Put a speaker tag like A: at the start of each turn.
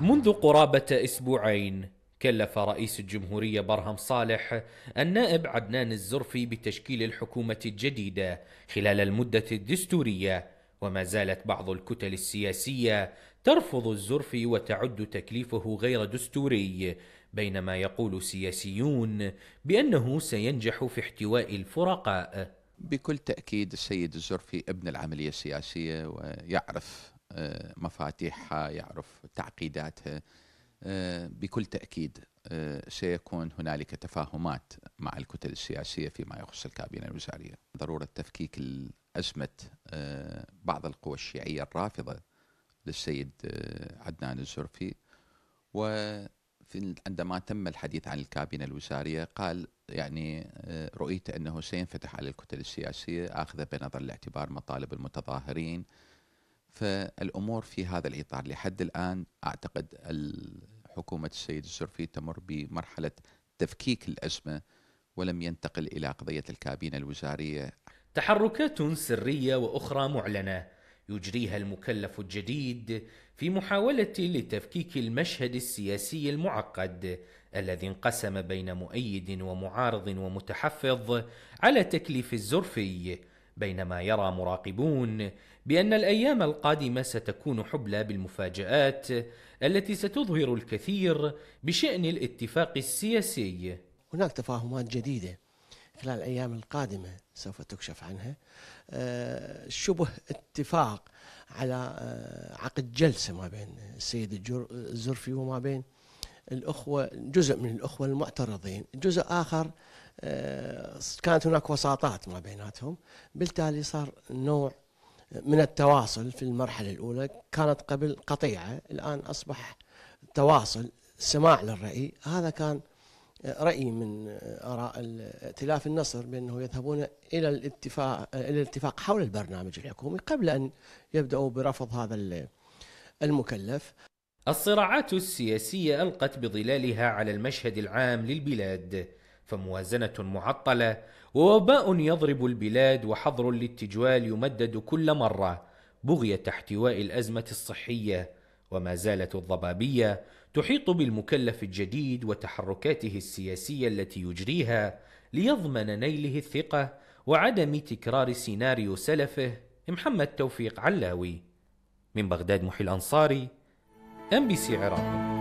A: منذ قرابة أسبوعين كلف رئيس الجمهورية برهم صالح النائب عدنان الزرفي بتشكيل الحكومة الجديدة خلال المدة الدستورية وما زالت بعض الكتل السياسية ترفض الزرفي وتعد تكليفه غير دستوري بينما يقول سياسيون
B: بأنه سينجح في احتواء الفرقاء بكل تأكيد السيد الزرفي ابن العملية السياسية ويعرف آه، مفاتيحها آه، يعرف تعقيداتها آه، بكل تأكيد سيكون هنالك تفاهمات مع الكتل السياسية فيما يخص الكابينة الوزارية ضرورة تفكيك أزمة بعض القوى الشيعية الرافضة للسيد عدنان الزرفي و عندما تم الحديث عن الكابينة الوزارية قال يعني رؤيت أنه سينفتح على الكتل السياسية آخذة بنظر الاعتبار مطالب المتظاهرين فالامور في هذا الاطار لحد الان اعتقد حكومه السيد الشرفي تمر بمرحله تفكيك الازمه ولم ينتقل الى قضيه الكابينه الوزاريه.
A: تحركات سريه واخرى معلنه يجريها المكلف الجديد في محاوله لتفكيك المشهد السياسي المعقد الذي انقسم بين مؤيد ومعارض ومتحفظ على تكليف الزرفي بينما يرى مراقبون بأن الأيام القادمة ستكون حبلى بالمفاجآت
C: التي ستظهر الكثير بشأن الاتفاق السياسي. هناك تفاهمات جديدة خلال الأيام القادمة سوف تكشف عنها آه، شبه اتفاق على آه، عقد جلسة ما بين السيد الزرفي وما بين الأخوة جزء من الأخوة المعترضين جزء آخر آه، كانت هناك وساطات ما بيناتهم بالتالي صار نوع من التواصل في المرحلة الأولى كانت قبل قطيعة الآن أصبح تواصل سماع للرأي هذا كان رأي من آراء ائتلاف النصر بأنه يذهبون إلى الاتفاق إلى الاتفاق حول البرنامج الحكومي قبل أن يبدأوا برفض هذا المكلف
A: الصراعات السياسية ألقت بظلالها على المشهد العام للبلاد، فموازنة معطلة، ووباء يضرب البلاد، وحظر للتجوال يمدد كل مرة، بغية احتواء الأزمة الصحية، وما زالت الضبابية تحيط بالمكلف الجديد وتحركاته السياسية التي يجريها ليضمن نيله الثقة وعدم تكرار سيناريو سلفه محمد توفيق علاوي. من بغداد محي الأنصاري ام بي سي عراق